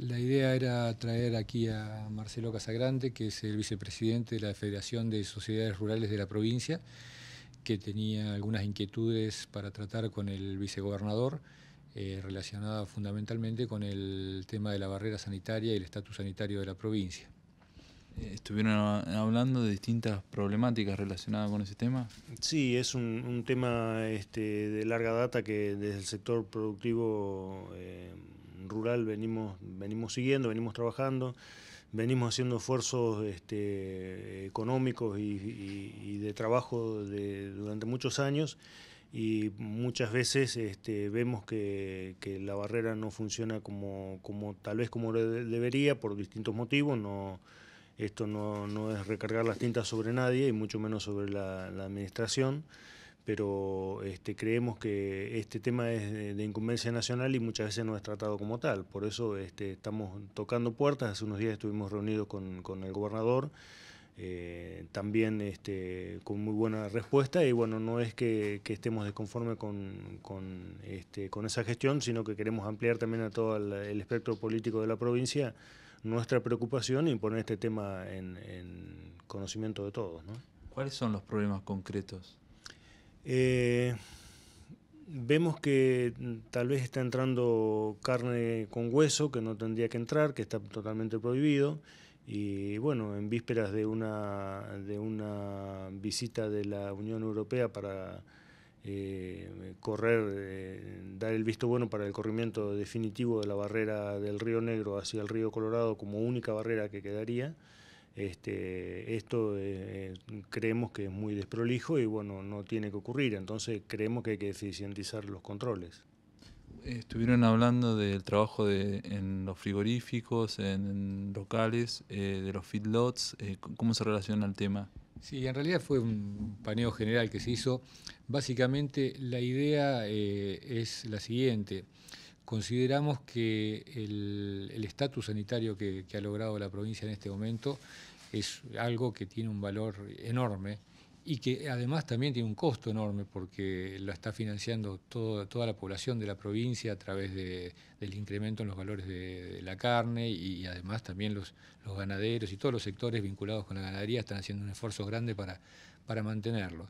La idea era traer aquí a Marcelo Casagrande, que es el vicepresidente de la Federación de Sociedades Rurales de la provincia, que tenía algunas inquietudes para tratar con el vicegobernador, eh, relacionada fundamentalmente con el tema de la barrera sanitaria y el estatus sanitario de la provincia. Eh, ¿Estuvieron hablando de distintas problemáticas relacionadas con ese tema? Sí, es un, tema este, de larga data que desde el sector productivo... Eh, rural venimos, venimos siguiendo, venimos trabajando, venimos haciendo esfuerzos este, económicos y, de trabajo durante muchos años y muchas veces este, vemos que, la barrera no funciona como, tal vez como debería por distintos motivos. No, esto no, es recargar las tintas sobre nadie y mucho menos sobre la administración pero este, creemos que este tema es de, incumbencia nacional y muchas veces no es tratado como tal. Por eso este, estamos tocando puertas. Hace unos días estuvimos reunidos con, el gobernador, eh, también este, con muy buena respuesta y bueno, no es que, estemos desconformes con, con, esa gestión, sino que queremos ampliar también a todo el, espectro político de la provincia nuestra preocupación y poner este tema en, conocimiento de todos. ¿Cuáles son los problemas concretos? Eh, vemos que tal vez está entrando carne con hueso, que no tendría que entrar, que está totalmente prohibido. Y bueno, en vísperas de una, visita de la Unión Europea para eh, correr, eh, dar el visto bueno para el corrimiento definitivo de la barrera del río Negro hacia el río Colorado como única barrera que quedaría, este, esto eh, creemos que es muy desprolijo y bueno, no tiene que ocurrir, entonces creemos que hay que eficientizar los controles. Estuvieron hablando del trabajo de, en los frigoríficos, en, locales, eh, de los feedlots, eh, ¿cómo se relaciona el tema? Sí, en realidad fue un paneo general que se hizo. Básicamente la idea es la siguiente. Consideramos que el estatus sanitario que, ha logrado la provincia en este momento es algo que tiene un valor enorme y que además también tiene un costo enorme porque lo está financiando toda la población de la provincia a través del incremento en los valores de, la carne y, además también los, ganaderos y todos los sectores vinculados con la ganadería están haciendo un esfuerzo grande para, para mantenerlo.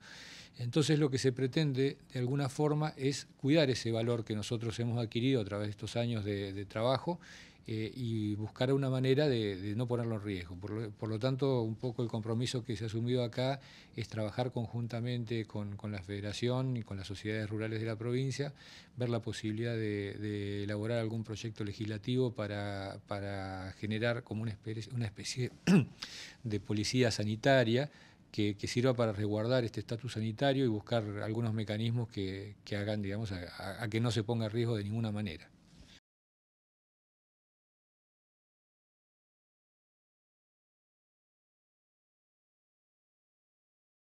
Entonces lo que se pretende de alguna forma es cuidar ese valor que nosotros hemos adquirido a través de estos años de trabajo eh, y buscar una manera de, no ponerlo en riesgo. Por lo, tanto, un poco el compromiso que se ha asumido acá es trabajar conjuntamente con, la Federación y con las sociedades rurales de la provincia, ver la posibilidad de, elaborar algún proyecto legislativo para, generar como una especie, de policía sanitaria que, sirva para resguardar este estatus sanitario y buscar algunos mecanismos que, hagan, digamos, a que no se ponga en riesgo de ninguna manera.